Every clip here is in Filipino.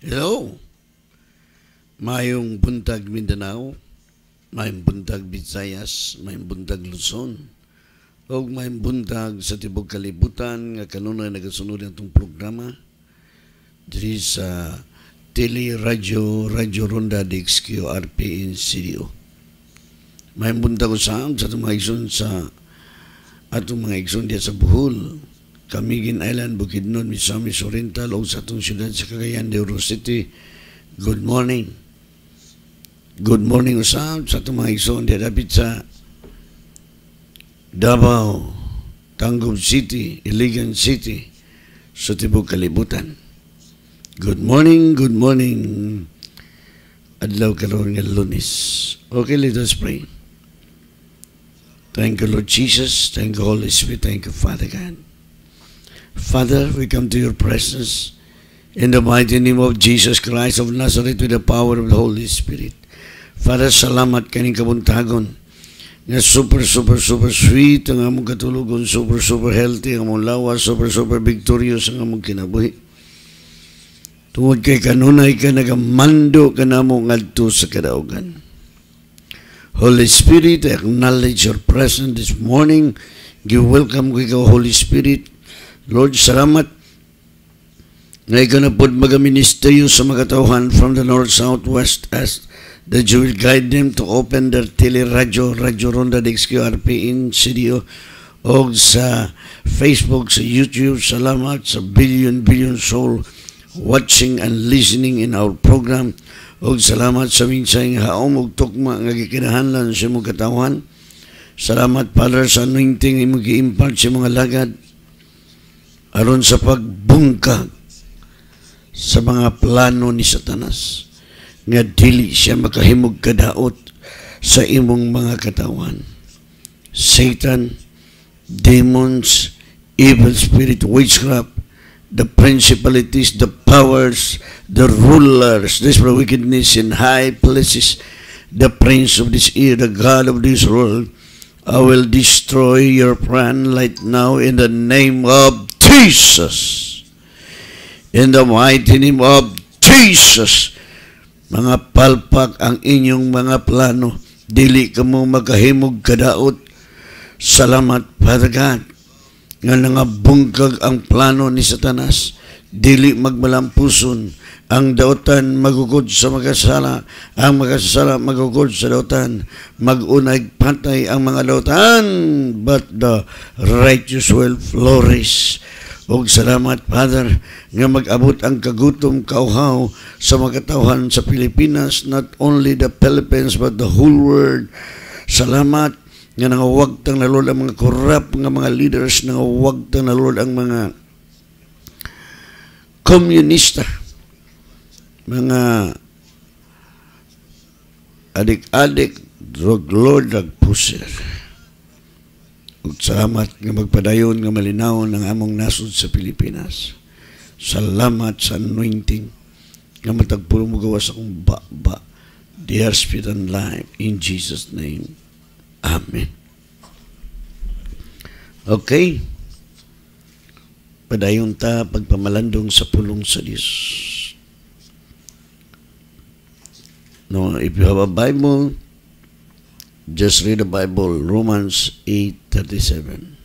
Hello. Mayong buntag Mindanao, mayong buntag Visayas, mayong buntag Luzon, o mayong buntag sa tibok kalibutan nga kanunay nagasunod atong programa diri sa Tele Radio Radio Ronda DXQ RPN Studio. Mayong buntag usab sa atong mga igsoon sa atong mga igsoon diya sa Bohol, Camiguin Island, Bukidnon, Misamis Oriental o sa itong siyudad sa Cagayan de Oro City. Good morning. Good morning usab sa itong mga igsoon di dapit sa Davao, Tangub City, Iligan City, sa Tibog Kalibutan. Good morning, good morning. Adlaw karon nga lunis. Okay, let us pray. Thank you, Lord Jesus. Thank you, Holy Spirit. Thank you, Father God. Father, we come to your presence in the mighty name of Jesus Christ of Nazareth with the power of the Holy Spirit. Father, salamat kaning kabuntagon nga super, super, super sweet ang among katulugon, super, super healthy ang among lawa, super, super victorious ang among kinabuhi. Tungod kay kanunay ka nagamando ka na mo ngadto sa kadaugan. Holy Spirit, acknowledge your presence this morning. Give welcome ko ikaw, Holy Spirit. Lord, salamat ngay ganapod mga ministeryo sa mga tauhan from the north, south, west, east that you will guide them to open their teleradyo, Radyo Ronda DXQRP in CDO o sa Facebook, sa YouTube. Salamat sa billion, billion soul watching and listening in our program. O salamat sa minsay nga haom og tukma nga gikinahanglan sa imong katawhan. Salamat Father sa anointing imong gi-impart sa mga lagad aron sa pagbungkag sa mga plano ni Satanas nga dili siya makahimog kadaot sa imong mga katawan. Satan, demons, evil spirit, witchcraft, the principalities, the powers, the rulers, this wickedness in high places, the prince of this era, the God of this world, I will destroy your plan right now in the name of Jesus. In the mighty name of Jesus. Mga palpak ang inyong mga plano. Dili ka mo makahimog kadaot. Salamat, Father God. Nga nangabungkag ang plano ni Satanas. Dili magmalampuson ang dautan magugod sa magasala, ang magasala magugod sa dautan, magunag pantay ang mga dautan, but the righteous will flourish. Og salamat, Father, nga mag-abot ang kagutom kauhaw sa mga katawhan sa Pilipinas, not only the Philippines, but the whole world. Salamat nga nangawag tang nalod ang mga corrupt nga mga leaders, nangawag tang nalol ang mga komunista mga adik-adik drug lord nagpusir. pusher salamat nga magpadayon nga malinawon ng among nasod sa Pilipinas. Salamat sa anointing nga matagpulo mo gawa sa kong ba-ba. Dear Spirit and Life, in Jesus' name. Amen. Okay. Padayon ta pagpamalandong sa pulong sa Diyos. No, if you have a Bible, just read the Bible, Romans 8.37.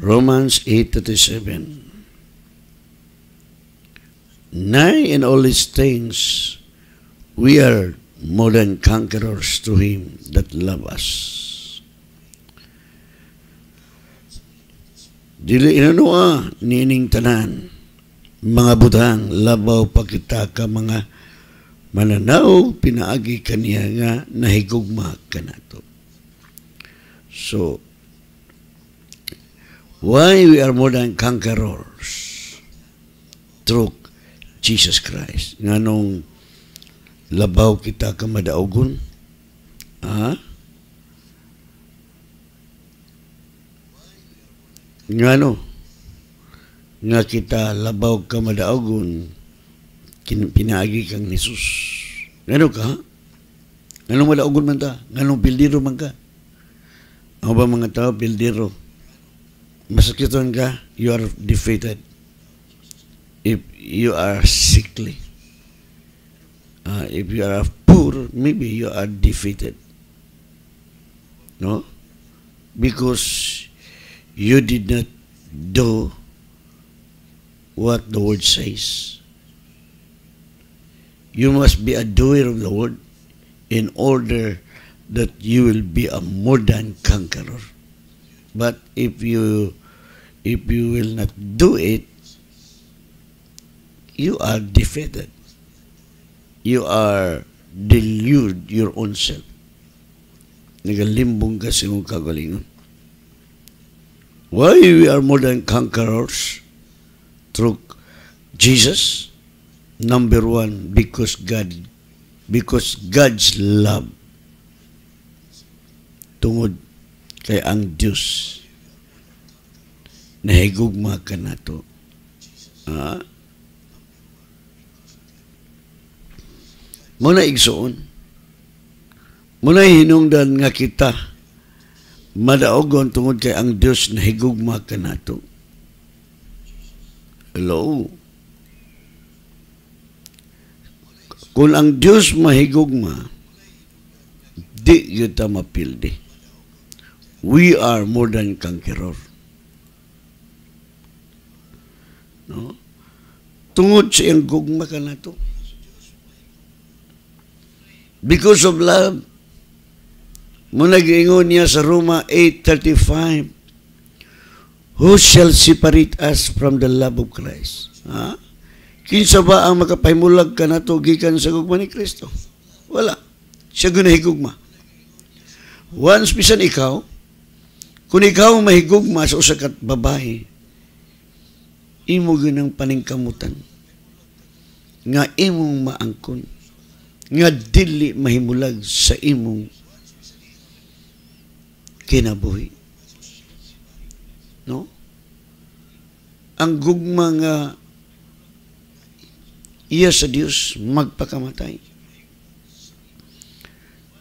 Romans 8.37 Now in all these things, we are more than conquerors to Him that love us. Dili ah, inunuwa tanan mga butang labaw pakita ka mga mananaw pinaagi kaniya nga nahigugma kanato so why we are more than conquerors through Jesus Christ nganong labaw kita ka madaugon ha ah? ngano nga kita labaw ka madaugon pinaagi kang ni Jesus. Ngano ka? Ngano madaugon man ta? Ngano bildiro man ka? Ang ba mga tao, bildiro? Masakitan ka, you are defeated. If you are sickly, uh, if you are poor, maybe you are defeated. No? Because you did not do what the Word says. You must be a doer of the Word in order that you will be a more than conqueror. But if you if you will not do it, you are defeated. You are delude your own self. Nagalimbong kasi mong kagalingon. Why we are more than conquerors? through Jesus. Number one, because God. Because God's love. Tungod kay ang Diyos. Nahigugma ka na to. Ah? Muna igsoon. Muna hinungdan nga kita madaogon tungod kay ang Dios nahigugma kanato. Hello? Kung ang Diyos mahigugma, di kita mapildi. We are more than conqueror. No? Tungod sa iyang gugma ka na to. Because of love, mo nag niya sa Roma 8.35, Who shall separate us from the love of Christ? Ha? Kinsa ba ang makapahimulag ka na to gikan sa gugma ni Kristo? Wala. Siya gunahigugma. Once bisan ikaw, kung ikaw mahigugma sa usakat babae, imo ginang paningkamutan nga imong maangkon nga dili mahimulag sa imong kinabuhi no? Ang gugma nga iya sa Dios magpakamatay.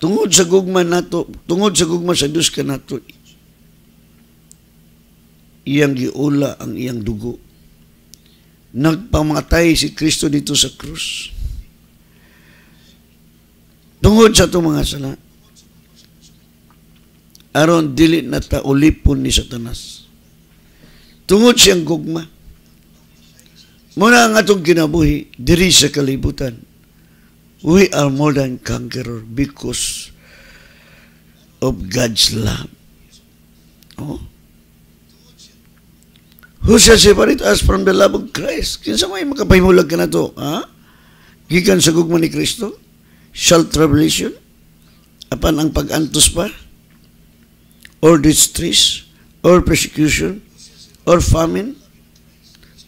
Tungod sa gugma nato, tungod sa gugma sa Dios kanato iyang giula ang iyang dugo. Nagpamatay si Kristo dito sa krus. Tungod sa itong mga sala, aron dili na taulipon ni Satanas tungod siyang gugma. Muna ang atong kinabuhi, diri sa kalibutan. We are more than conqueror because of God's love. Oh. Who shall separate us from the love of Christ? Kinsa may makapahimulag ka na to, ha? Gikan sa gugma ni Kristo? Shall tribulation? Apan ang pag-antos pa? Or distress? Or persecution? or famine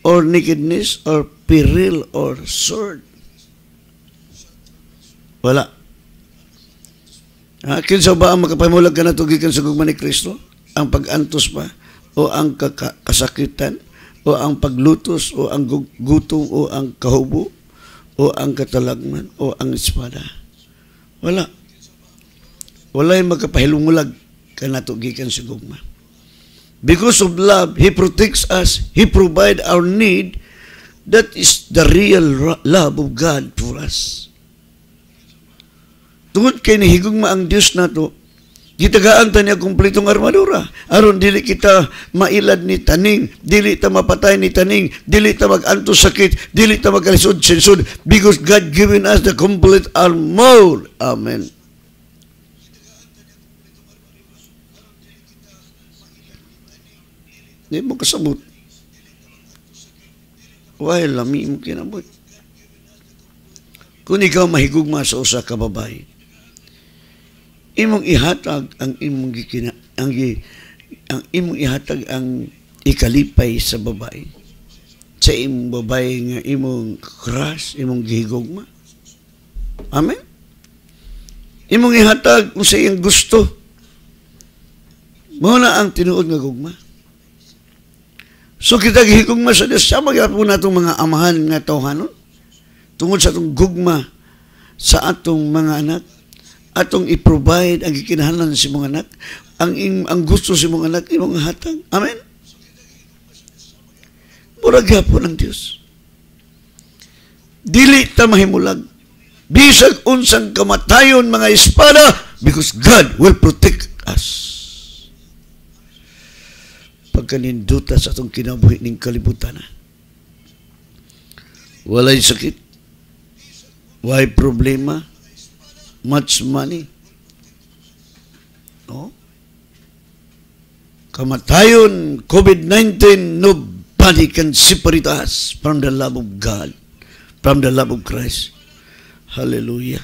or nakedness or peril or sword. Wala. Ha, kinsa ba ang makapamulag ka na tugikan sa gugma ni Kristo? Ang pag-antos pa o ang kasakitan o ang paglutos o ang gutom o ang kahubo o ang katalagman o ang espada. Wala. Wala yung magkapahilumulag ka natugikan sa gugma. Because of love, He protects us. He provides our need. That is the real love of God for us. Tungod kay nahigugma ang Dios nato, gitagaan ta niya kumpletong armadura aron dili kita mailad ni taning dili ta mapatay ni taning dili ta maganto sakit dili ta magalisod sinsod because God given us the complete armor amen Di mo kasabot. Wahil lami mo kinabot. Kung ikaw mahigugma sa usa ka babae, imong ihatag ang imong gikina, ang, ang imong ihatag ang ikalipay sa babae sa imong babae nga imong crush, imong gihigugma. Amen? Imong ihatag kung sa iyang gusto. Muna ang tinuod nga gugma. So kita gihikog masades siya magyapon po natong mga amahan nga tawhanon tungod sa atong gugma sa atong mga anak atong i-provide ang gikinahanglan sa si mga anak ang ang gusto sa si mga anak imong hatag amen murag gyapon ng Dios dili ta mahimulag bisag unsang kamatayon mga espada because God will protect us pagkaninduta sa atong kinabuhi ning kalibutan. Walay sakit, walay problema, much money. No? Kamatayon, COVID-19, nobody can separate us from the love of God, from the love of Christ. Hallelujah.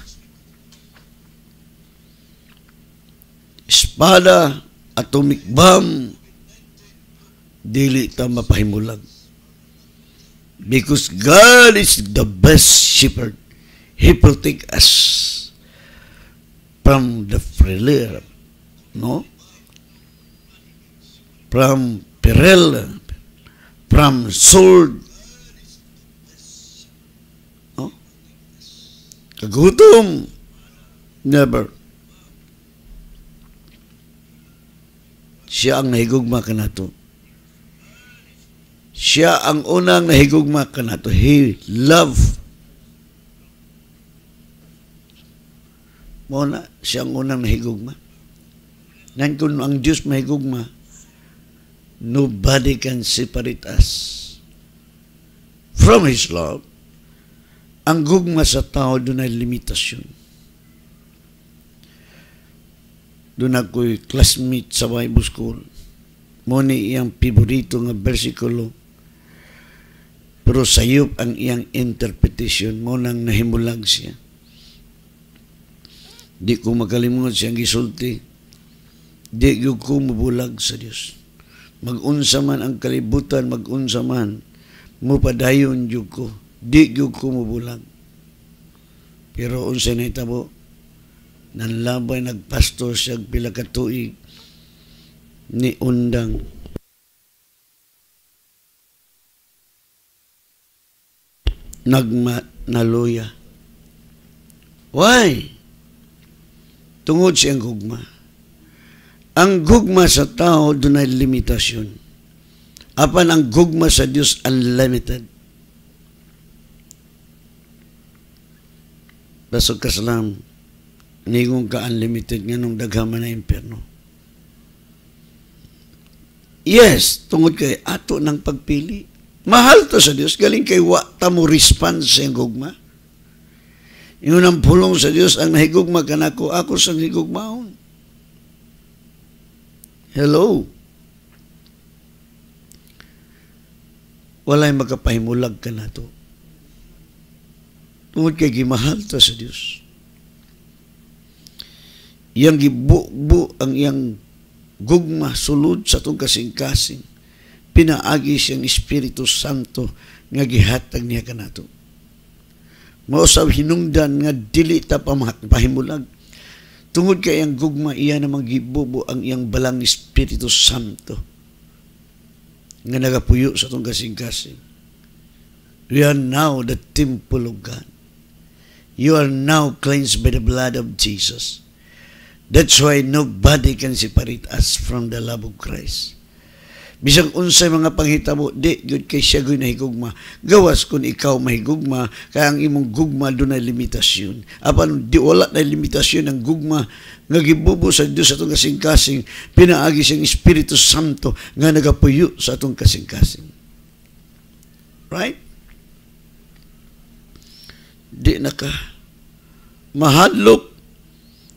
Espada, atomic bomb, dili ta mapahimulag. Because God is the best shepherd. He protect us from the failure, no? From peril, from sword, no? Kagutom, never. Siya ang nahigugma kanato siya ang unang nahigugma kanato. He love. Mo na siya ang unang nahigugma. Nan kun ang Dios mahigugma, nobody can separate us from His love. Ang gugma sa tao doon ay limitasyon. Doon ako'y classmate sa Bible school. Mo ni iyang piborito nga bersikulo pero sayop ang iyang interpretation mo nang nahimulag siya. Di ko makalimutan siyang gisulti. Di ko mabulag sa Dios. Magunsa man ang kalibutan, magunsa man, mupadayon jud ko. Di ko mabulag. Pero unsa na itabo, nanlabay nagpastor siya pila ka tuig ni undang nagnaluya. Why? Tungod siyang gugma. Ang gugma sa tao dunay limitasyon. Apan ang gugma sa Diyos, unlimited. Basog ka salam, nigong ka unlimited nga nung daghaman na impyerno. Yes, tungod kay ato ng pagpili. Mahal to sa Diyos, galing kay wa ta mo response sa gugma. Ingon ang pulong sa Dios ang nahigugma kanako, ako sa higugmaon. Hello. Walay makapahimulag ka na to. Tungod kay gimahal to sa Dios. Iyang bu ang yang gugma sulod sa itong kasing-kasing pinaagi siyang Espiritu Santo nga gihatag niya kanato. Mausab hinungdan nga dili ta pamahimulag. Tungod kay ang gugma iya na magibubo ang iyang balang Espiritu Santo nga nagapuyo sa tong kasing-kasing. You are now the temple of God. You are now cleansed by the blood of Jesus. That's why nobody can separate us from the love of Christ bisag unsay mga panghitabo, di gud kay siya gyud nahigugma. Gawas kun ikaw mahigugma, kay ang imong gugma dunay limitasyon. Apan di wala na limitasyon ang gugma nga gibubo sa Dios atong kasing-kasing, pinaagi sa Espiritu Santo nga nagapuyo sa atong kasing-kasing. Right? Di na mahadlok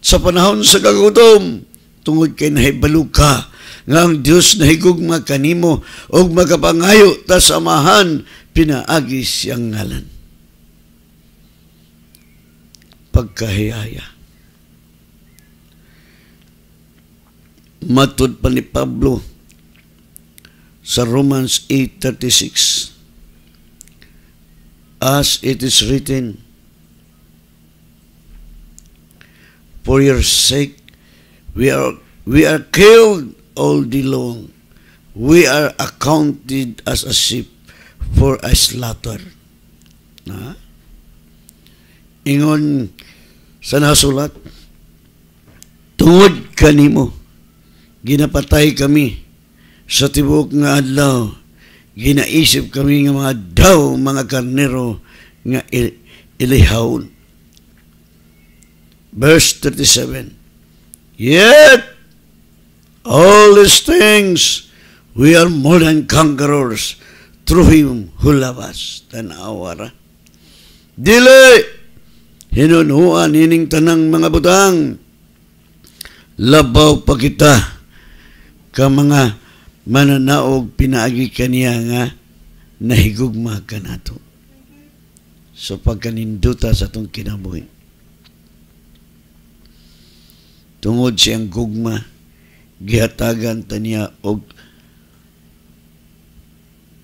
sa panahon sa kagutom tungod kay nahibalog ka nga Dios Dios nahigugma kanimo og magapangayo ta samahan pinaagi siyang ngalan. Pagkahiyaya. Matod pa ni Pablo sa Romans 8.36 As it is written, For your sake we are, we are killed all day long. We are accounted as a sheep for a slaughter. Na? Ingon sa nasulat, tungod kanimo, ginapatay kami sa tibok nga adlaw, ginaisip kami nga mga daw, mga karnero nga il ilihawon. Verse 37, Yet All these things, we are more than conquerors through Him who loves us. Tanawa ra. Dile, Hinunuan ining tanang mga butang. Labaw pa kita ka mga mananaog pinaagi kaniya nga nahigugma ka nato sa so, pagkaninduta sa itong kinabuhi. Tungod siyang gugma gihatagan ta niya og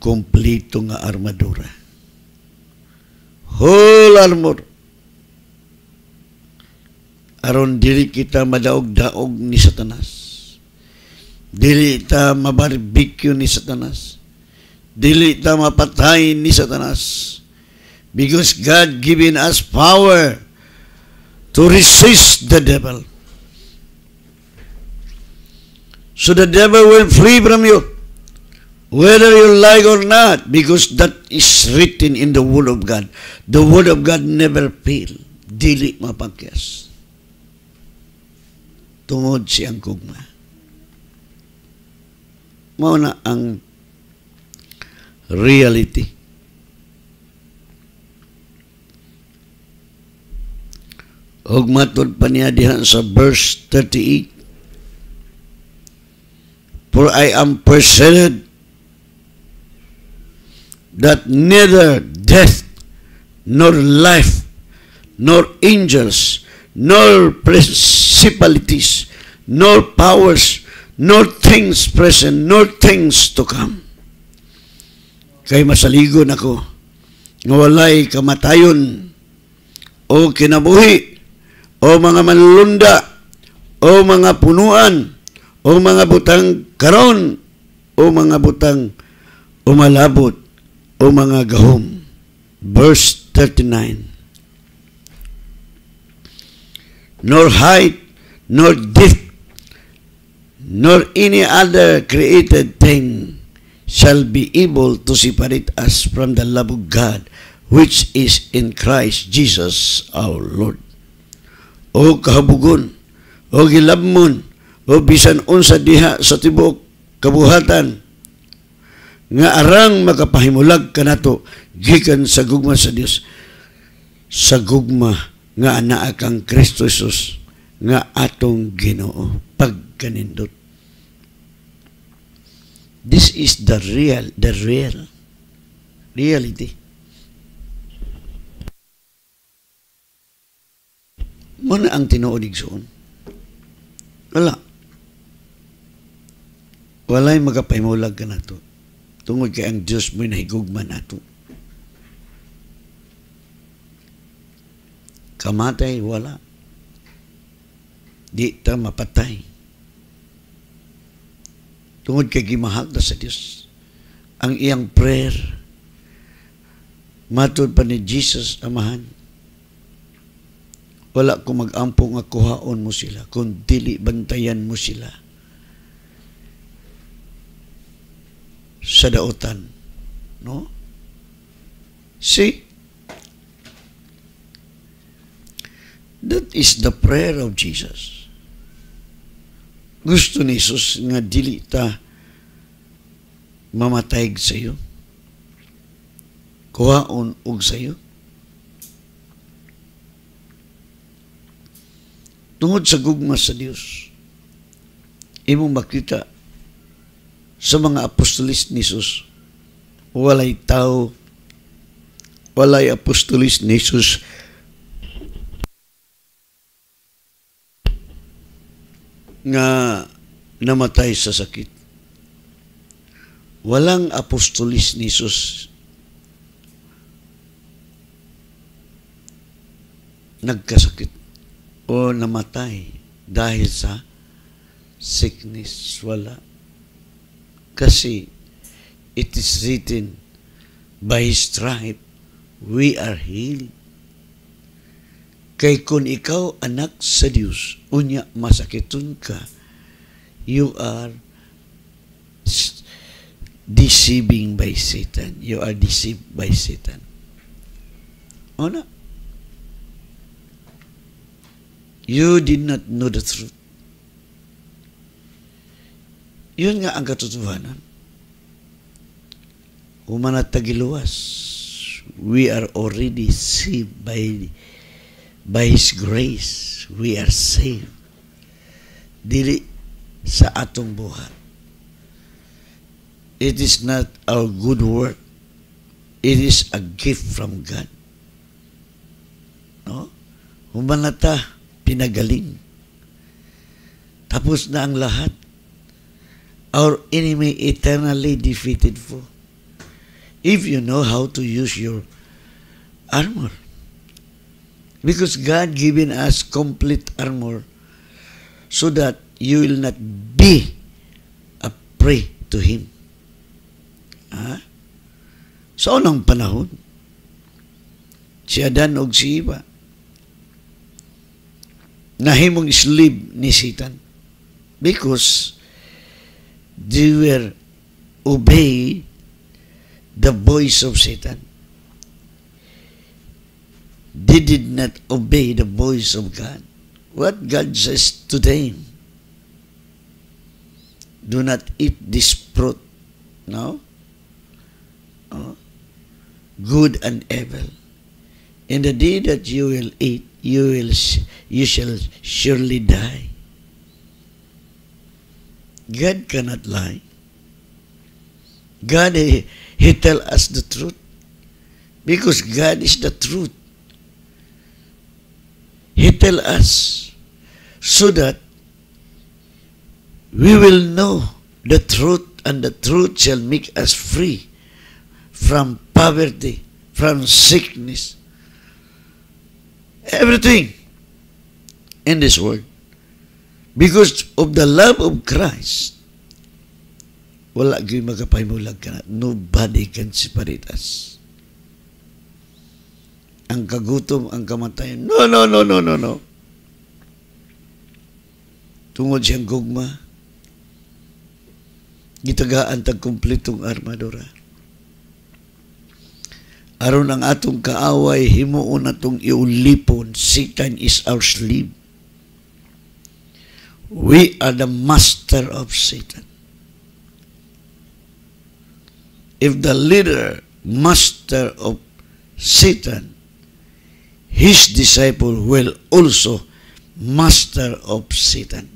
kompleto nga armadura. Whole armor. Aron diri kita madaog-daog ni Satanas. Dili ta mabarbikyo ni Satanas. Dili ta mapatay ni Satanas. Because God given us power to resist the devil. So the devil will flee from you, whether you like or not, because that is written in the Word of God. The Word of God never fail. Dili mapangkas. Tungod siyang gugma. Mauna ang reality. Ug matod pa niya diha sa verse 38. For I am persuaded that neither death, nor life, nor angels, nor principalities, nor powers, nor things present, nor things to come. Kay masaligon ako, nga walay kamatayon, o kinabuhi, o mga manlunda, o mga punuan, o mga butang karon o mga butang umalabot o mga gahom. Verse 39 Nor height, nor depth, nor any other created thing shall be able to separate us from the love of God which is in Christ Jesus our Lord. O kahabugon, o gilabmon, o bisan unsa diha sa tibuok kabuhatan nga arang makapahimulag kanato gikan sa gugma sa Dios sa gugma nga anaa kang Kristo Jesus nga atong Ginoo pagkanindot this is the real the real reality mo ang tinuod igsoon wala walay magapahimulag ka to. Tungod kay ang Diyos mo'y nahigugma nato. Kamatay, wala. Di ta mapatay. Tungod kay gimahagda sa Dios ang iyang prayer. Matod pa ni Jesus, Amahan, wala ko mag-ampong nga mo sila, kung dili bantayan mo sila sa dautan. No? See? That is the prayer of Jesus. Gusto ni Jesus nga dili ta mamatay sa iyo. Kuhaon og sa iyo. Tungod sa gugma sa Dios, imong makita sa mga apostolis ni Jesus. Walay tao, walay apostolis ni Jesus. nga namatay sa sakit. Walang apostolis ni Jesus nagkasakit o namatay dahil sa sickness. Wala. Kasi it is written, By His stripe we are healed. Kay kung ikaw anak sa Diyos, unya masakitun ka, you are deceiving by Satan. You are deceived by Satan. O ano? na? You did not know the truth. Yun nga ang katotohanan. Humanat tagiluwas. We are already saved by by His grace. We are saved. Dili sa atong buhat. It is not our good work. It is a gift from God. No? Humanata, pinagaling. Tapos na ang lahat our enemy eternally defeated for. If you know how to use your armor. Because God given us complete armor so that you will not be a prey to Him. Ha? Ah? So unang panahon, si Adan o si Iba, nahimong slave ni Satan because they were obey the voice of Satan. They did not obey the voice of God. What God says to them, do not eat this fruit, no? Oh. Good and evil. In the day that you will eat, you will you shall surely die. God cannot lie. God, he, he tell us the truth because God is the truth. He tell us so that we will know the truth and the truth shall make us free from poverty, from sickness, everything in this world. Because of the love of Christ, wala gyud magapahimulag ka. Nobody can separate us. Ang kagutom, ang kamatayan. No, no, no, no, no, no. Tungod siyang gugma, gitagaan tag kumpletong armadura. Aron ang atong kaaway himuon atong iulipon Satan is our slave. We are the master of Satan. If the leader, master of Satan, his disciple will also master of Satan.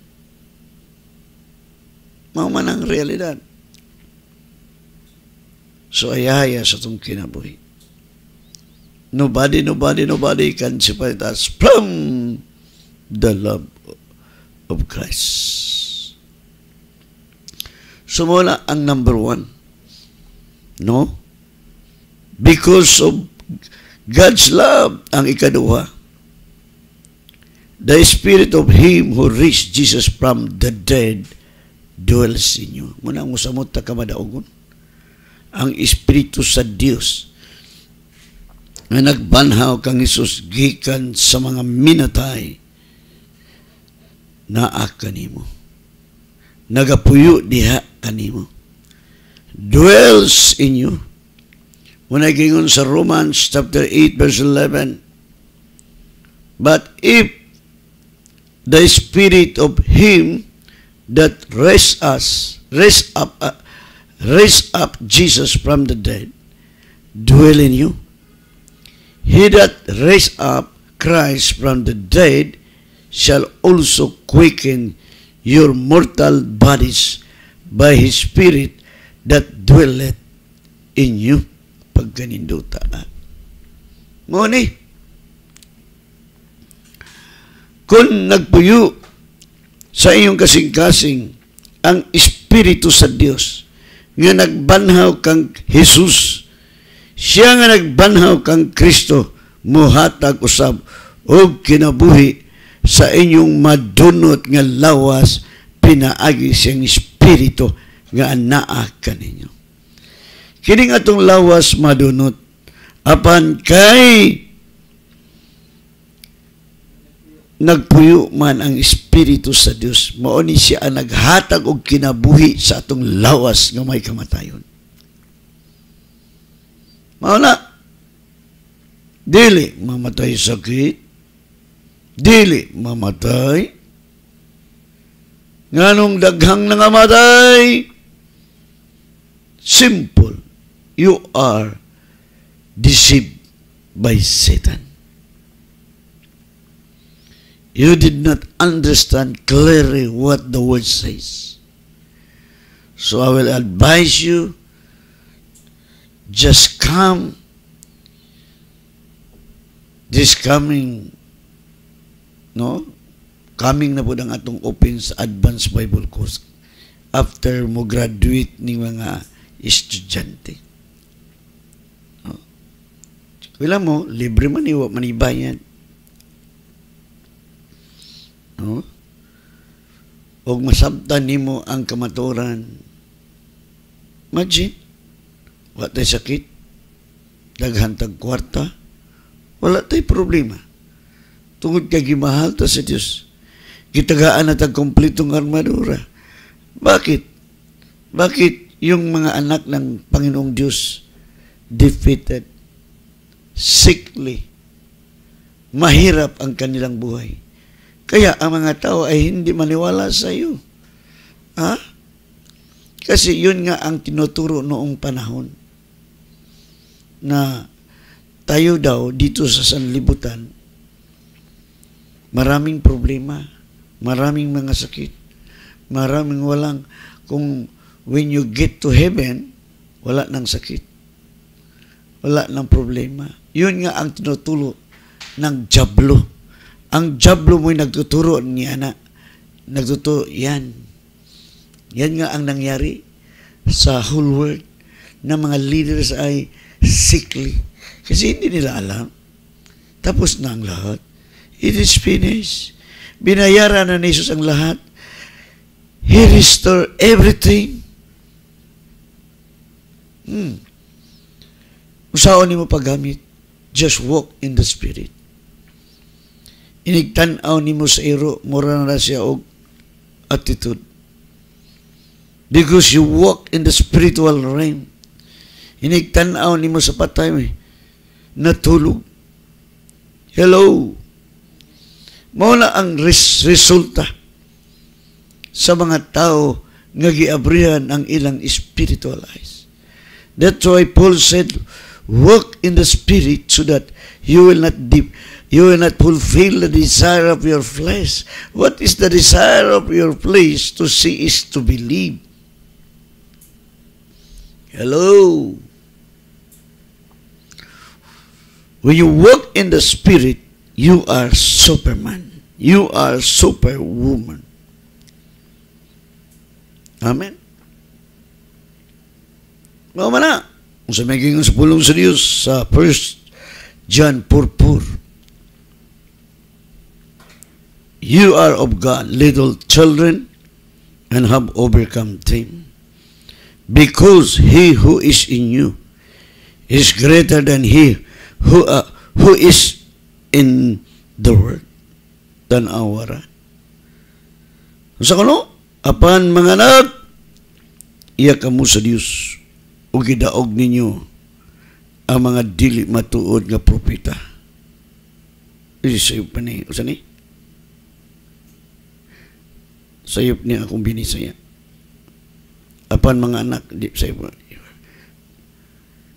Mao man ang realidad. So ayaya sa itong kinabuhi. Nobody, nobody, nobody can separate us from the love of Christ. Sumula ang number one. No? Because of God's love, ang ikaduha. The Spirit of Him who raised Jesus from the dead dwells in you. Muna ang usamot ta kamadaogon. Ang Espiritu sa Dios nga nagbanhaw kang Isus gikan sa mga minatay naa kanimo. Nagapuyo diha kanimo. Dwells in you. when Muna gingon sa Romans chapter 8 verse 11. But if the spirit of him that raised us, raised up, uh, raised up Jesus from the dead, dwell in you, he that raised up Christ from the dead shall also quicken your mortal bodies by His Spirit that dwelleth in you. Pag Pagkaninduta na. Ngunit, kung nagpuyo sa iyong kasing-kasing ang Espiritu sa Diyos nga nagbanhaw kang Jesus, siya nga nagbanhaw kang Kristo, muhatag usab o kinabuhi sa inyong madunot nga lawas pinaagi siyang espiritu nga anaa kaninyo. Kining atong lawas madunot apan kay nagpuyo man ang espiritu sa Dios mao ni siya ang naghatag og kinabuhi sa atong lawas nga may kamatayon. Mao na dili mamatay sakit dili mamatay. Nganong daghang nangamatay? Simple. You are deceived by Satan. You did not understand clearly what the word says. So I will advise you, just come this coming no? Coming na po ng atong open sa advanced Bible course after mo graduate ni mga estudyante. No? Wala mo, libre man iwa, manibayan. No? O masabtan nimo ang kamaturan. Imagine, wala tayo sakit, daghantag kwarta, wala tayo problema tungod kay gimahal ta sa Dios gitagaan na tag kompletong armadura bakit bakit yung mga anak ng Panginoong Dios defeated sickly mahirap ang kanilang buhay kaya ang mga tao ay hindi maniwala sa iyo ha kasi yun nga ang tinuturo noong panahon na tayo daw dito sa sanlibutan Maraming problema, maraming mga sakit, maraming walang, kung when you get to heaven, wala ng sakit, wala ng problema. Yun nga ang tinuturo ng jablo. Ang jablo mo'y nagtuturo niya na, nagtuturo, yan. Yan nga ang nangyari sa whole world na mga leaders ay sickly. Kasi hindi nila alam. Tapos na ang lahat. It is finished. Binayaran na ni Jesus ang lahat. He restored everything. Hmm. Usaon ni mo paggamit. Just walk in the Spirit. Inigtanaw ni mo sa iro, mura na siya og attitude. Because you walk in the spiritual realm. Inigtanaw ni mo sa patay, natulog. Hello mao ang res- resulta sa mga tao nga giabrihan ang ilang spiritual eyes. That's why Paul said, "Work in the spirit so that you will not deep you will not fulfill the desire of your flesh." What is the desire of your flesh to see is to believe. Hello. When you work in the spirit, You are Superman. You are Superwoman. Amen? Mama na, kung sa may sa pulong sa sa John Purpur. You are of God, little children, and have overcome them. Because he who is in you is greater than he who, uh, who is in the word world. Tanawara. Sa kuno, apan mga anak, iya kamu sa Dios ug gidaog ninyo ang mga dili matuod nga propeta. Isayop pa ni, usa ni? Sayop niya akong binisaya. Apan mga anak, di sayop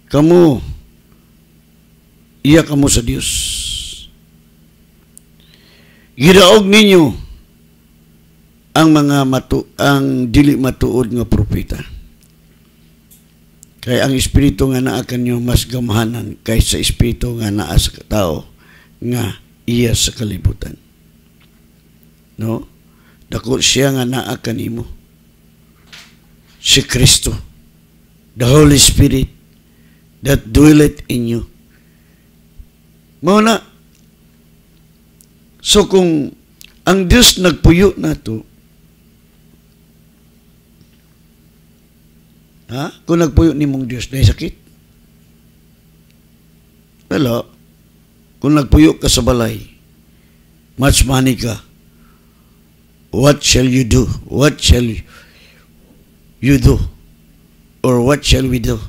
Kamu, iya kamu sa Dios Giraog ninyo ang mga matu ang dili matuod nga propeta. Kay ang espiritu nga naa kanyo mas gamhanan kaysa espiritu nga naa sa tao nga iya sa kalibutan. No? Dako siya nga naa kanimo. Si Kristo, the Holy Spirit that dwelleth in you. Mao na So kung ang Diyos nagpuyo na to, ha? Kung nagpuyo ni mong Diyos, dahil sakit? Wala. Kung nagpuyo ka sa balay, much money ka, what shall you do? What shall you do? Or what shall we do?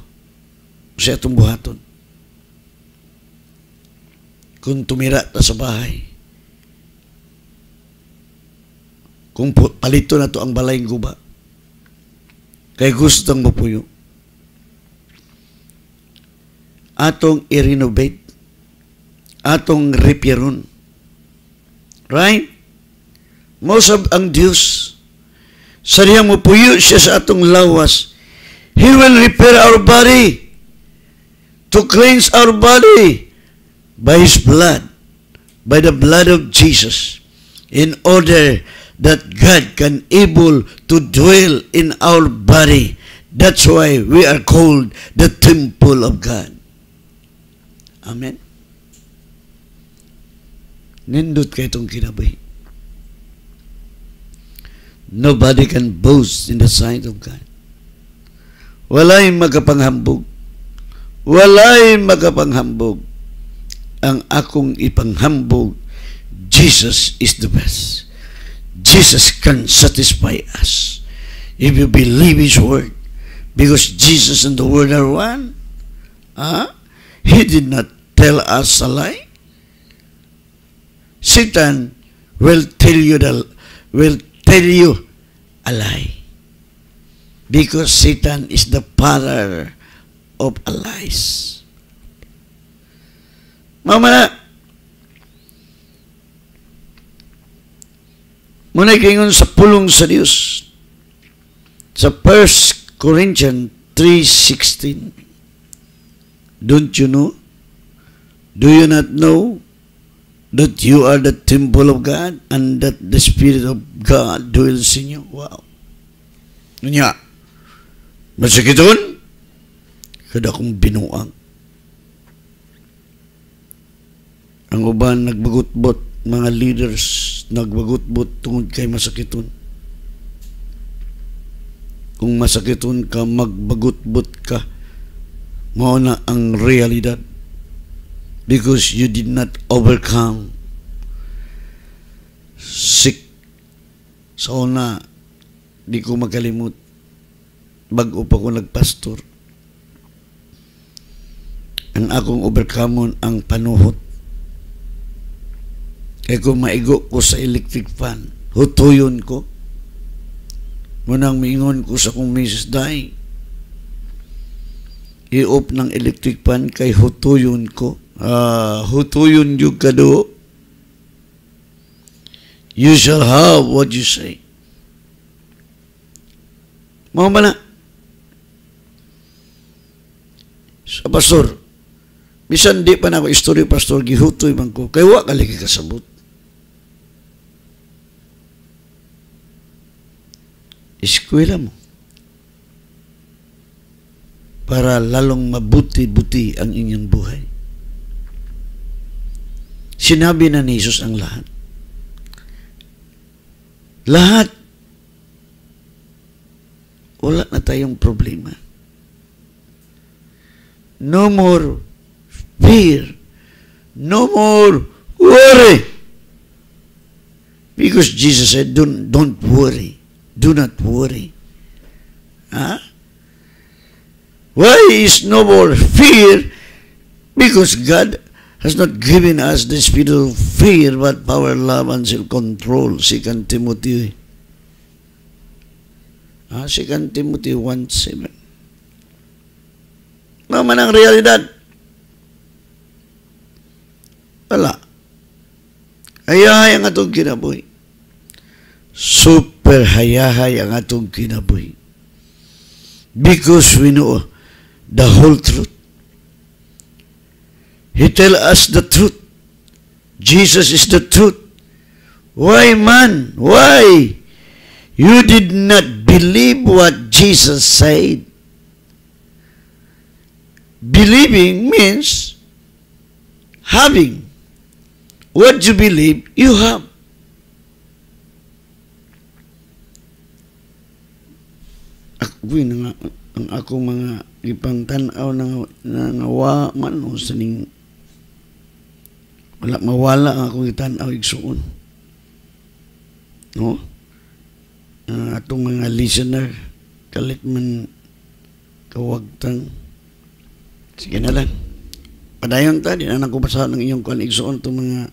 Sa itong buhaton. Kung tumira ta sa bahay, kung palito na to ang balayng guba. Kay gustong mapuyo. Atong i-renovate. Atong repairon. Right? Mausab ang Diyos. Sa niya mapuyo siya sa atong lawas. He will repair our body to cleanse our body by His blood, by the blood of Jesus, in order to that God can able to dwell in our body. That's why we are called the temple of God. Amen. Nindot kay itong kinabi. Nobody can boast in the sight of God. Walay magapanghambog. Walay magapanghambog. Ang akong ipanghambog, Jesus is the best. Jesus can satisfy us if you believe His word. Because Jesus and the word are one. Huh? He did not tell us a lie. Satan will tell you the, will tell you a lie. Because Satan is the father of lies. Mama. Muna kingon sa pulong sa Dios. Sa 1 Corinthians 3.16 Don't you know? Do you not know that you are the temple of God and that the Spirit of God dwells in you? Wow. Niya. Masakiton? Kada kong binuang. Ang uban nagbagutbot mga leaders nagbagot-bot tungod kay masakiton. Kung masakiton ka, magbagot-bot ka. Mao na ang realidad. Because you did not overcome sick. So na, di ko makalimut. Bago pa ko nagpastor. Ang akong overcome ang panuhot kaya eh, kung maigo ko sa electric fan, hutuyon ko. Munang mingon ko sa kong Mrs. i Iop ng electric fan kay hutuyon ko. Ah, hutuyon yung kado. You shall have what you say. Mga mala. Sa pastor. Bisan di pa na ako history pastor, gihutoy man ko. Kaya wakalig kasabot eskwela mo para lalong mabuti-buti ang inyong buhay. Sinabi na ni Jesus ang lahat. Lahat. Wala na tayong problema. No more fear. No more worry. Because Jesus said, don't, don't worry. Do not worry. Huh? Why is no more fear? Because God has not given us the spirit of fear, but power, love, and self-control. 2 Timothy ah, 2 Timothy 1.7 Naman ang realidad. Wala. Ayahay ang atong kinabuhi super hayahay ang atong kinabuhi. Because we know the whole truth. He tell us the truth. Jesus is the truth. Why man? Why? You did not believe what Jesus said. Believing means having. What you believe, you have. akwi eh, nga ang ako mga gipangtanaw na nangawa man o saning wala mawala ang akong itanaw igsuon no ang uh, atong mga listener kalit man kawagtang sige na lang padayon ta di na ko basahan ng inyong kuan igsuon tong mga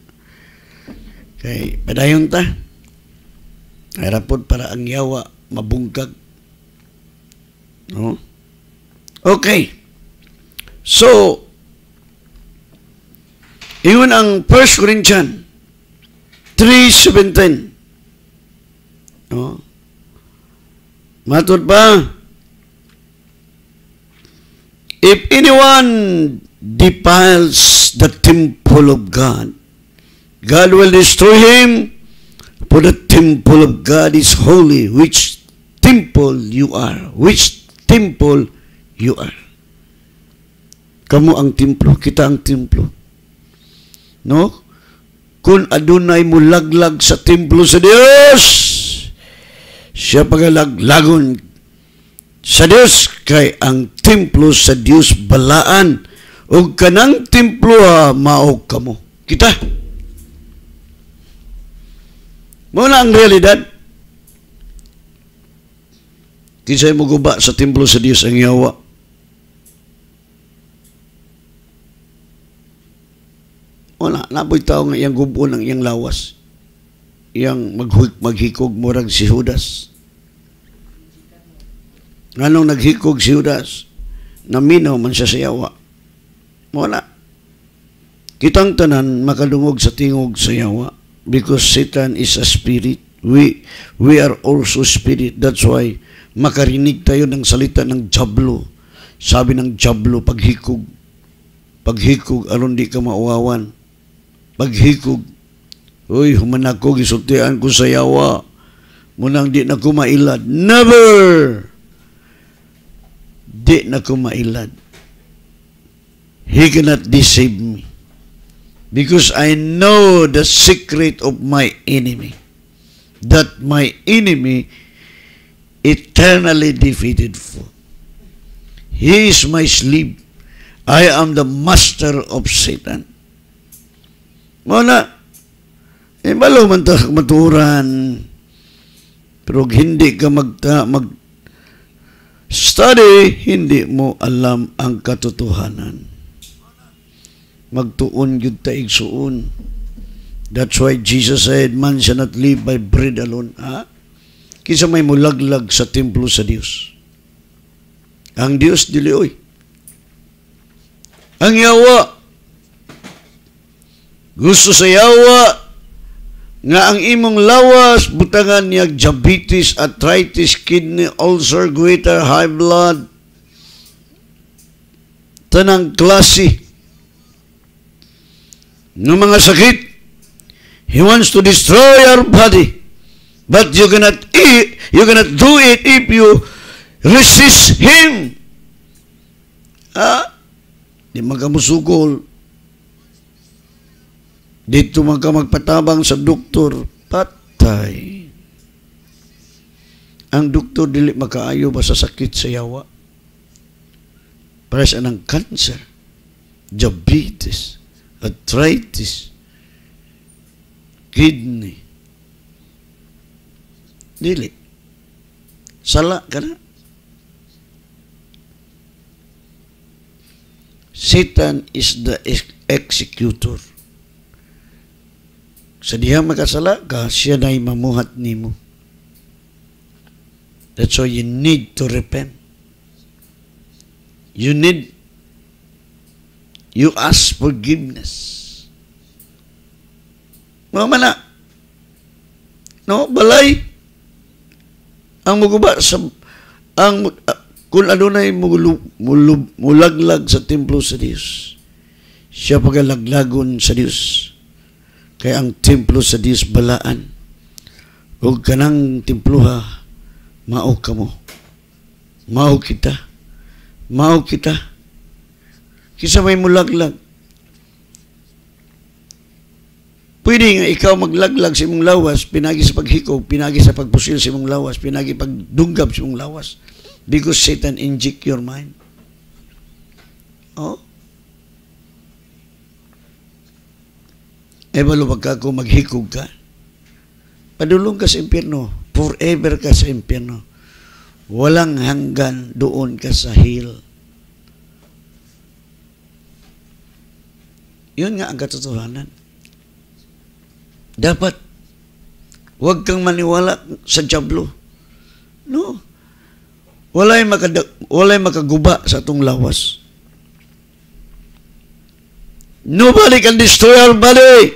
kay padayon ta ay para ang yawa mabungkag No? Oh. Okay. So, iyon ang 1 Corinthians 3.17. No? Matod ba? If anyone defiles the temple of God, God will destroy him, for the temple of God is holy, which temple you are, which temple you are. Kamu ang templo, kita ang templo. No? Kung adunay mo laglag sa templo sa Dios, siya pagalaglagon sa Dios kay ang templo sa Dios balaan ug kanang templo ha, mao kamo. Kita. Mao na ang realidad. Kinsay mo guba sa templo sa Diyos ang yawa. Wala, napoy tao nga iyang gubo ng iyang lawas. Iyang maghik, maghikog murag si Judas. Anong naghikog si Judas? Naminaw man siya sa yawa. Wala. Kitang tanan makadungog sa tingog sa yawa because Satan is a spirit. We we are also spirit. That's why makarinig tayo ng salita ng jablo. Sabi ng jablo, paghikog. Paghikog, aron di ka mauwawan. Paghikog. Uy, humanakog, isultian ko sa yawa. Munang di na ko mailad. Never! Di na ko mailad. He cannot deceive me. Because I know the secret of my enemy. That my enemy is eternally defeated foe. He is my slave. I am the master of Satan. Wala. E balo man ta maturan. Pero hindi ka magta, mag study, hindi mo alam ang katotohanan. Magtuon yun ta igsuon. That's why Jesus said, man shall not live by bread alone. Ha? Kinsa may mulaglag sa templo sa Dios. Ang Dios dili oy. Ang yawa. Gusto sa yawa nga ang imong lawas butangan niya diabetes, arthritis, kidney ulcer, goiter, high blood, tanang klase ng mga sakit. He wants to destroy our body. But you cannot eat, you cannot do it if you resist Him. Ah, Di man ka musugol. Dito man ka magpatabang sa doktor, patay. Ang doktor dili makaayo ba sa sakit sa yawa? Para sa ng cancer, diabetes, arthritis, kidney, Dili. Sala ka na. Satan is the executor. Sa diha makasala ka, siya na'y mamuhat nimo. That's why you need to repent. You need, you ask forgiveness. Mga mana, no, balay, ang muguba sa ang uh, kung adunay mulub, mulub, mulaglag sa templo sa Dios, siya pagalaglagon sa Dios. Kay ang templo sa Dios balaan. Ug kanang templuha mao kamo. Mao kita. Mao kita. Kisa may mulaglag. Pwede nga ikaw maglaglag sa imong lawas, pinagi sa paghikog, pinagi sa pagpusil sa imong lawas, pinagi pagdunggab sa imong lawas. Because Satan inject your mind. Oh? E balo pagka kung maghikog ka, padulong ka sa impyerno, forever ka sa impyerno. Walang hanggan doon ka sa hill. Yun nga ang katotohanan. Dapat, huwag kang maniwala sa jablo. No. Walay, makada- walay makaguba sa atong lawas. Nobody can destroy our body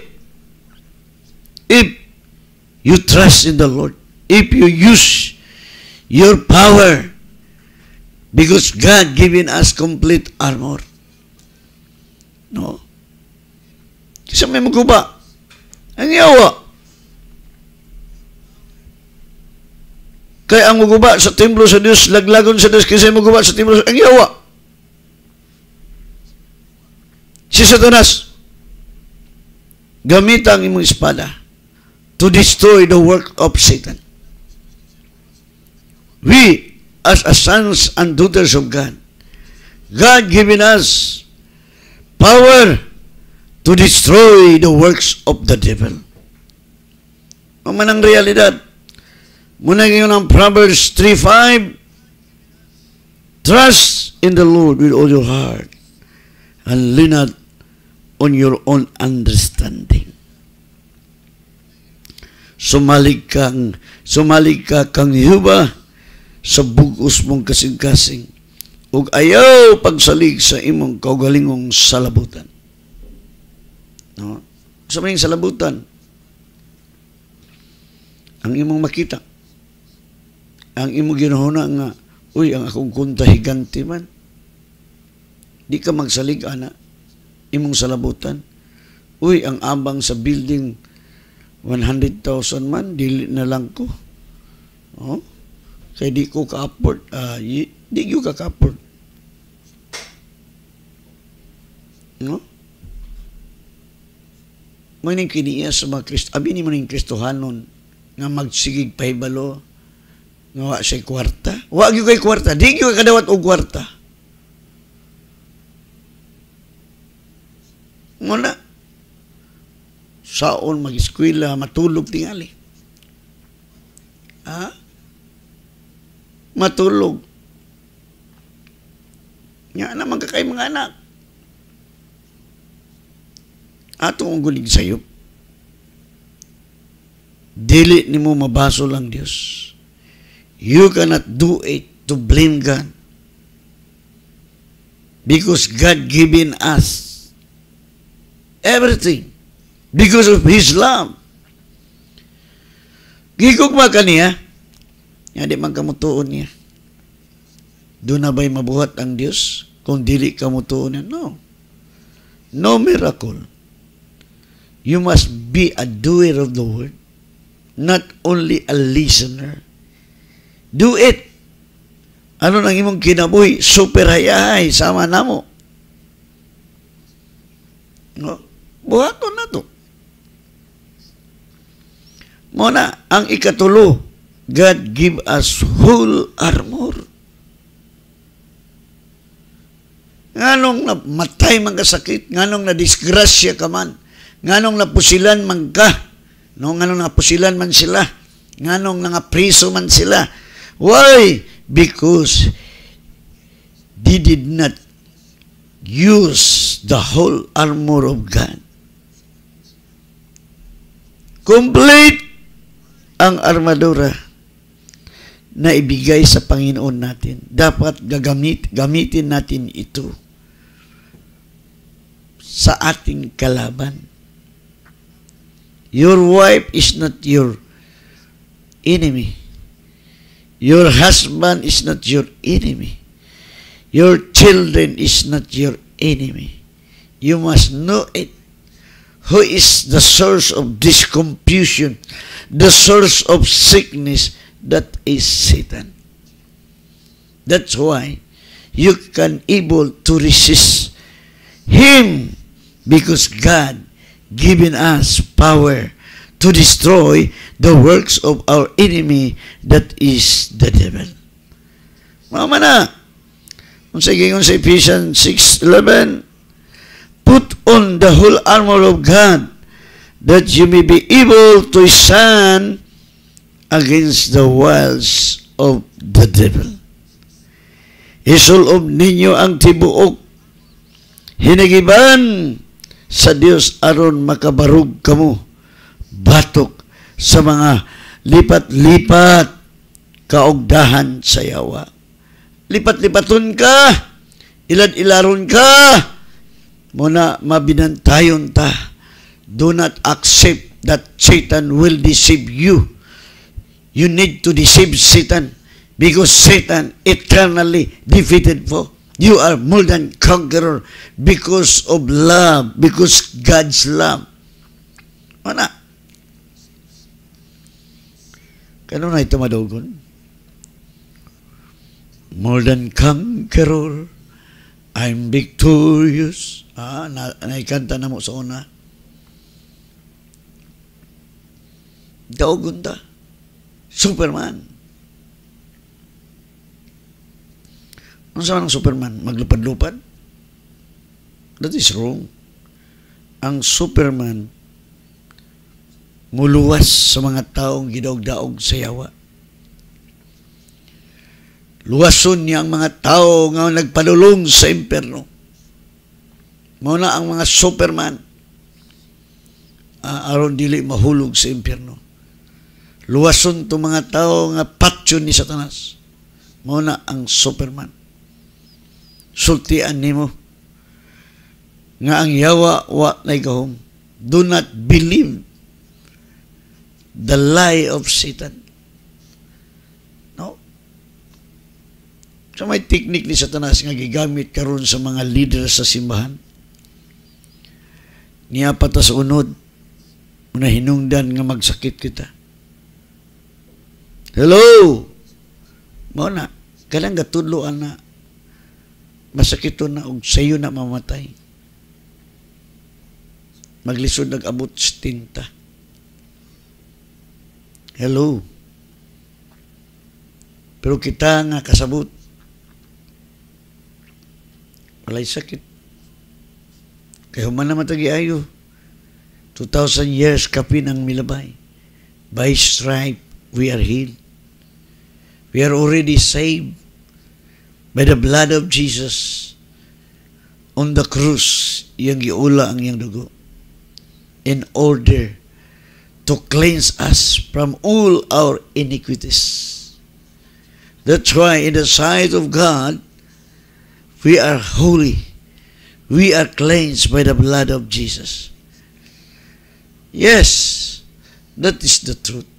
if you trust in the Lord. If you use your power because God given us complete armor. No? Kasi may maguba. Ang yawa. Kaya ang muguba sa templo sa Dios, laglagon sa Dios kasi muguba sa templo sa ang yawa. Si Satanas, gamit ang imong espada to destroy the work of Satan. We, as a sons and daughters of God, God given us power to destroy the works of the devil. Maman ang realidad. Muna ngayon ang Proverbs 3.5 Trust in the Lord with all your heart and lean not on your own understanding. Sumalig kang, sumalig ka kang Yuba sa bugos mong kasing-kasing ug ayaw pagsalig sa imong kaugalingong salabutan. No? Sa mga salabutan, ang imong makita, ang imong ginuhuna nga, uy, ang akong kunta higanti man, di ka magsalig, ana, imong salabutan, uy, ang abang sa building, 100,000 man, dili na lang ko. No? Kaya di ko ka-afford. Uh, di ko ka-afford. No? Ngunit kini kiniya sa mga Kristo, abini mo ng Kristohanon, nga magsigig pahibalo, nga wa siya kwarta. Wa yung kay kwarta, di yung kadawat og kwarta. Muna, saon mag-eskwila, matulog tingali. Ha? Matulog. Nga naman kakay mga anak atong ang gulig sayo. Dili ni mo mabaso lang Dios. You cannot do it to blame God. Because God given us everything because of His love. Gigog ba kaniya? Nga di man kamutuon niya. Doon na ba'y mabuhat ang Diyos kung dili kamutuon niya? No. No miracle. You must be a doer of the word, not only a listener. Do it. Ano nang imong kinabuhi? Super Superhayahay, sama na mo. No? Buhaton na to. Muna, ang ikatulo, God give us whole armor. Nganong na matay man ka sakit, nganong na disgrasya ka man, nganong napusilan man ka, no, nganong napusilan man sila, nganong nga priso man sila. Why? Because they did not use the whole armor of God. Complete ang armadura na ibigay sa Panginoon natin. Dapat gagamit, gamitin natin ito sa ating kalaban. Your wife is not your enemy. Your husband is not your enemy. Your children is not your enemy. You must know it. Who is the source of this confusion, the source of sickness? That is Satan. That's why you can able to resist him because God given us power to destroy the works of our enemy that is the devil. Mama na, kung sa gingon sa Ephesians 6.11, Put on the whole armor of God that you may be able to stand against the wiles of the devil. Isulob ninyo ang tibuok. Hinagiban sa Dios aron makabarug kamo batok sa mga lipat-lipat kaugdahan sa yawa. Lipat-lipaton ka, ilad-ilaron ka, muna mabinantayon ta. Do not accept that Satan will deceive you. You need to deceive Satan because Satan eternally defeated for. You are more than conqueror because of love, because God's love. Wala. Kano na ito madugon? More than conqueror, I'm victorious. Ah, na, naikanta na mo sa una. Daogon ta. Superman. Ano sa ang Superman? Maglupad-lupad? That is wrong. Ang Superman muluwas sa mga taong gidaog-daog sa yawa. Luwason niya ang mga tao nga nagpanulong sa imperno. Muna ang mga Superman uh, aron dili mahulog sa imperno. Luwason to mga tao nga patyon ni Satanas. Muna ang Superman sultian nimo nga ang yawa wa nay gahom do not believe the lie of Satan no so may technique ni Satanas nga gigamit karon sa mga leader sa simbahan niya patas unod una hinungdan nga magsakit kita hello mo na kanang gatudloan na masakit na og sayo na mamatay. Maglisod nag-abot stinta. Hello. Pero kita nga kasabot. Walay sakit. Kaya human naman tagiayo. 2,000 years kapin ang milabay. By stripe, we are healed. We are already saved by the blood of Jesus on the cross yung giula ang iyang dugo in order to cleanse us from all our iniquities. That's why in the sight of God, we are holy. We are cleansed by the blood of Jesus. Yes, that is the truth.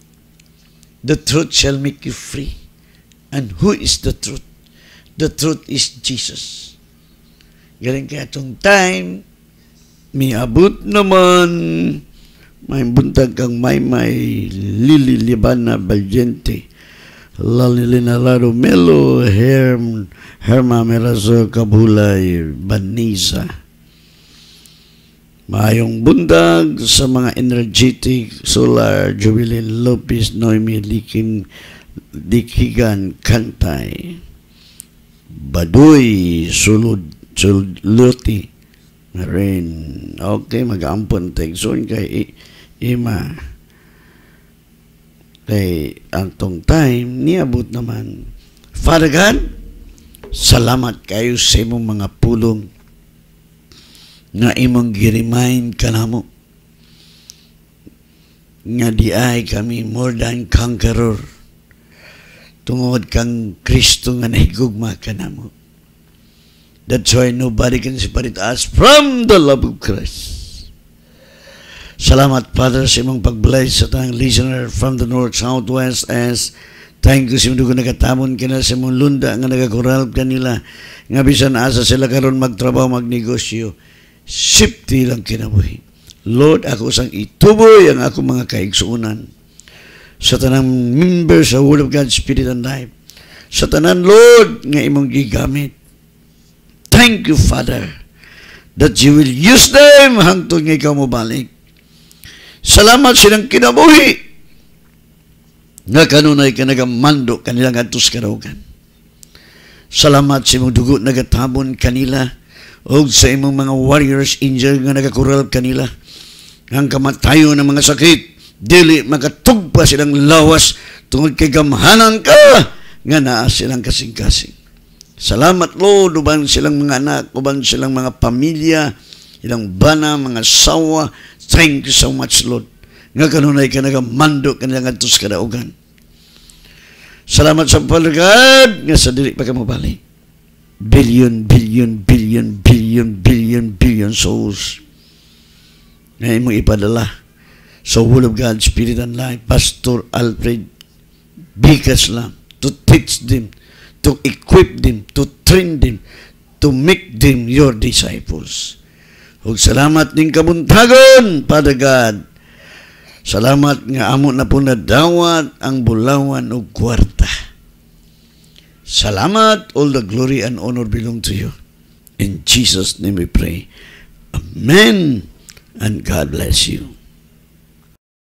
The truth shall make you free. And who is the truth? The truth is Jesus. Galing kaya itong time, miabot naman, may buntag kang may may lililibana na baljente. Lalinara Romelo, Herm, Herma Merazo, Kabulay, Banisa. Maayong bundag sa mga energetic solar Jubilin Lopez Noemi Likin, Dikigan Kantay. Baduy, sulod, suluti na rin. Okay, mag-ampon tegson kay ima. Kay antong time, niabot naman. Father God, salamat kayo sa imong mga pulong na imong giremind kanamo nga di ay kami more than conqueror tungod kang Kristo nga nahigugma ka na mo. That's why nobody can separate us from the love of Christ. Salamat, Father, sa imong pag sa tang listener from the north, southwest, as Thank you sa mga nagatamon kina sa mga lunda nga nagakoralp kanila nga bisan asa sila karon magtrabaho magnegosyo safety lang kinabuhi Lord ako sang itubo ang ako mga kaigsuunan sa tanang member sa Word of God, Spirit and Life. Sa Lord, nga imong gigamit. Thank you, Father, that you will use them hangtod nga ikaw mo balik. Salamat silang kinabuhi nga kanunay ka nagamando kanilang atos karawagan. Salamat sa imong dugo nagatabon kanila o sa imong mga warriors angel nga nagakural kanila ang kamatayo ng mga sakit dili magatugpa silang lawas tungod kay gamhanan ka nga naa silang kasing-kasing. Salamat Lord uban silang mga anak, uban silang mga pamilya, ilang bana, mga sawa. Thank you so much Lord. Nga kanunay ka nagamando ka nilang atos kadaugan. Salamat sa palagad nga sa dili pa ka Billion, billion, billion, billion, billion, billion souls. Ngayon mo ipadala Soul of God, Spirit and Life, Pastor Alfred B. Kaslam, to teach them, to equip them, to train them, to make them your disciples. Ug salamat din kabuntagon, Father God. Salamat nga amo na po nadawat ang bulawan o kwarta. Salamat, all the glory and honor belong to you. In Jesus' name we pray. Amen. And God bless you.